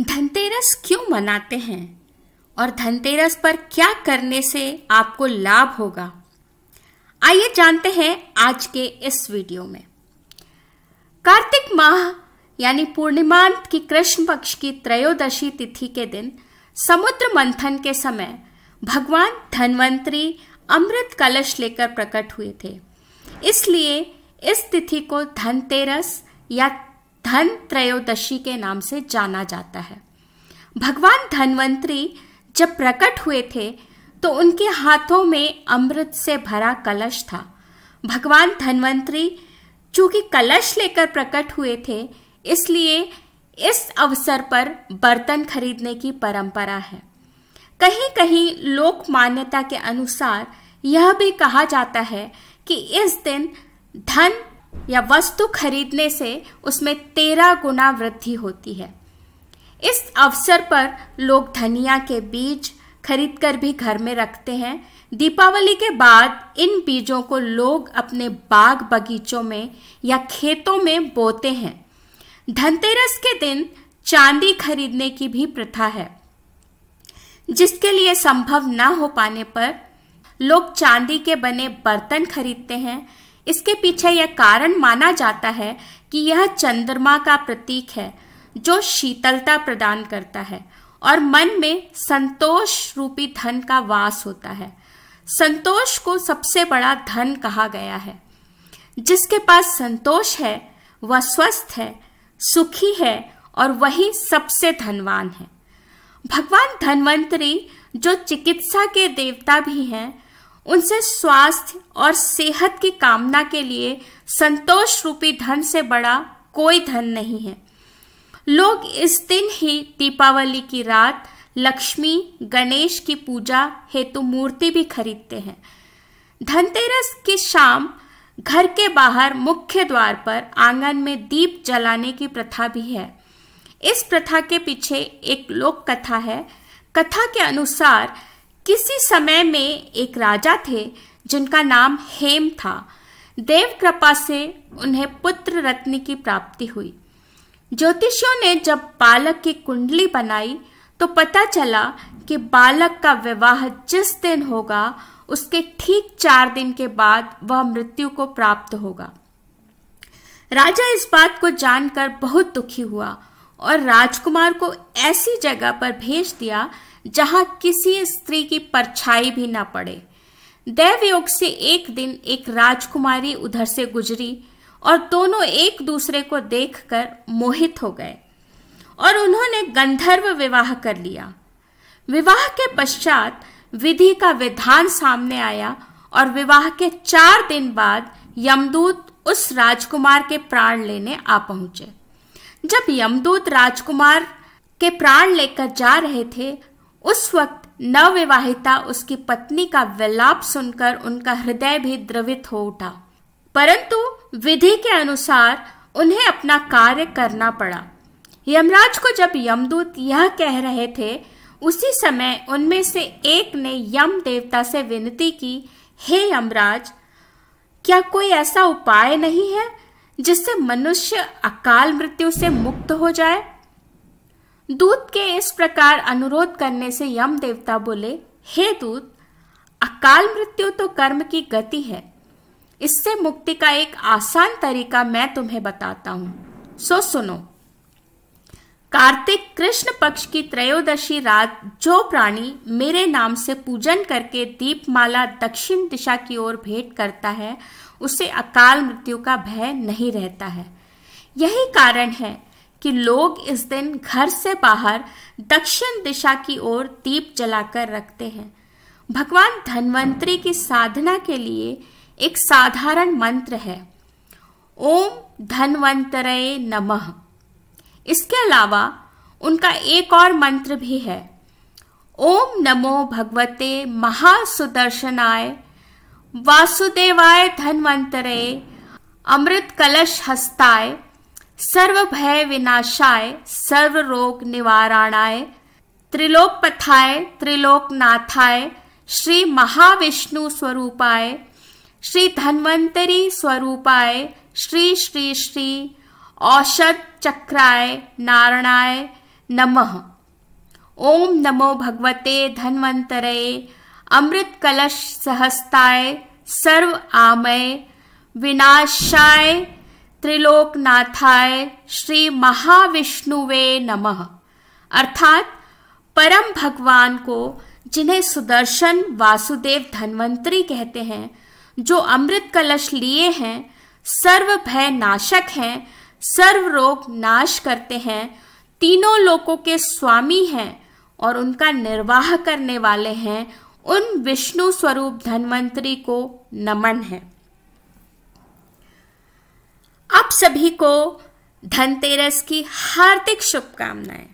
धनतेरस क्यों मनाते हैं और धनतेरस पर क्या करने से आपको लाभ होगा आइए जानते हैं आज के इस वीडियो में कार्तिक माह यानी पूर्णिमांत की कृष्ण पक्ष की त्रयोदशी तिथि के दिन समुद्र मंथन के समय भगवान धनवंतरी अमृत कलश लेकर प्रकट हुए थे इसलिए इस तिथि को धनतेरस या धन त्रयोदशी के नाम से जाना जाता है भगवान धनवंतरी जब प्रकट हुए थे तो उनके हाथों में अमृत से भरा कलश था भगवान धनवंतरी चूंकि कलश लेकर प्रकट हुए थे इसलिए इस अवसर पर बर्तन खरीदने की परंपरा है कहीं कहीं लोक मान्यता के अनुसार यह भी कहा जाता है कि इस दिन धन या वस्तु खरीदने से उसमें तेरह गुना वृद्धि होती है इस अवसर पर लोग धनिया के बीज खरीदकर भी घर में रखते हैं दीपावली के बाद इन बीजों को लोग अपने बाग बगीचों में या खेतों में बोते हैं धनतेरस के दिन चांदी खरीदने की भी प्रथा है जिसके लिए संभव न हो पाने पर लोग चांदी के बने बर्तन खरीदते हैं इसके पीछे यह कारण माना जाता है कि यह चंद्रमा का प्रतीक है जो शीतलता प्रदान करता है और मन में संतोष रूपी धन का वास होता है संतोष को सबसे बड़ा धन कहा गया है जिसके पास संतोष है वह स्वस्थ है सुखी है और वही सबसे धनवान है भगवान धनवंतरी जो चिकित्सा के देवता भी हैं उनसे स्वास्थ्य और सेहत की कामना के लिए संतोष रूपी धन से बड़ा कोई धन नहीं है लोग इस दिन ही दीपावली की रात लक्ष्मी गणेश की पूजा हेतु मूर्ति भी खरीदते हैं धनतेरस की शाम घर के बाहर मुख्य द्वार पर आंगन में दीप जलाने की प्रथा भी है इस प्रथा के पीछे एक लोक कथा है कथा के अनुसार किसी समय में एक राजा थे जिनका नाम हेम था देव कृपा से उन्हें पुत्र रत्न की प्राप्ति हुई ज्योतिषियों ने जब बालक की कुंडली बनाई तो पता चला कि बालक का विवाह जिस दिन होगा उसके ठीक चार दिन के बाद वह मृत्यु को प्राप्त होगा राजा इस बात को जानकर बहुत दुखी हुआ और राजकुमार को ऐसी जगह पर भेज दिया जहां किसी स्त्री की परछाई भी ना पड़े दैव योग से एक दिन एक राजकुमारी उधर से गुजरी और दोनों एक दूसरे को देखकर मोहित हो गए और उन्होंने गंधर्व विवाह कर लिया विवाह के पश्चात विधि का विधान सामने आया और विवाह के चार दिन बाद यमदूत उस राजकुमार के प्राण लेने आ पहुंचे जब यमदूत राजकुमार के प्राण लेकर जा रहे थे उस वक्त नवविवाहिता उसकी पत्नी का विलाप सुनकर उनका हृदय भी द्रवित हो उठा परंतु विधि के अनुसार उन्हें अपना कार्य करना पड़ा यमराज को जब यमदूत यह कह रहे थे उसी समय उनमें से एक ने यम देवता से विनती की हे यमराज क्या कोई ऐसा उपाय नहीं है जिससे मनुष्य अकाल मृत्यु से मुक्त हो जाए दूत के इस प्रकार अनुरोध करने से यम देवता बोले हे दूत अकाल मृत्यु तो कर्म की गति है इससे मुक्ति का एक आसान तरीका मैं तुम्हें बताता हूं सो सुनो कार्तिक कृष्ण पक्ष की त्रयोदशी रात जो प्राणी मेरे नाम से पूजन करके दीपमाला दक्षिण दिशा की ओर भेंट करता है उसे अकाल मृत्यु का भय नहीं रहता है यही कारण है कि लोग इस दिन घर से बाहर दक्षिण दिशा की ओर दीप जलाकर रखते हैं भगवान धनवंतरी की साधना के लिए एक साधारण मंत्र है ओम धनवंतरय नमः इसके अलावा उनका एक और मंत्र भी है ओम नमो भगवते महासुदर्शनाय वासुदेवाय धनवंतरय अमृत कलश हस्ताय सर्व भय विनाशाय सर्व रोग निवाराणाय त्रिलोक पथाय त्रिलोक नाथाय श्री महाविष्णु स्वरूपाय श्री धन्वंतरी स्वरूपाय श्री श्री श्री औषध चक्राय नारणाय नमः ओम नमो भगवते धन्वंतरे अमृत कलश सहस्ताय सर्व आमय विनाशाय त्रिलोकनाथाय श्री महाविष्णुवे नमः अर्थात परम भगवान को जिन्हें सुदर्शन वासुदेव धन्वंतरी कहते हैं जो अमृत कलश लिए हैं सर्व भय नाशक हैं सर्व रोग नाश करते हैं तीनों लोकों के स्वामी हैं और उनका निर्वाह करने वाले हैं उन विष्णु स्वरूप धन्वंतरी को नमन है आप सभी को धनतेरस की हार्दिक शुभकामनाएं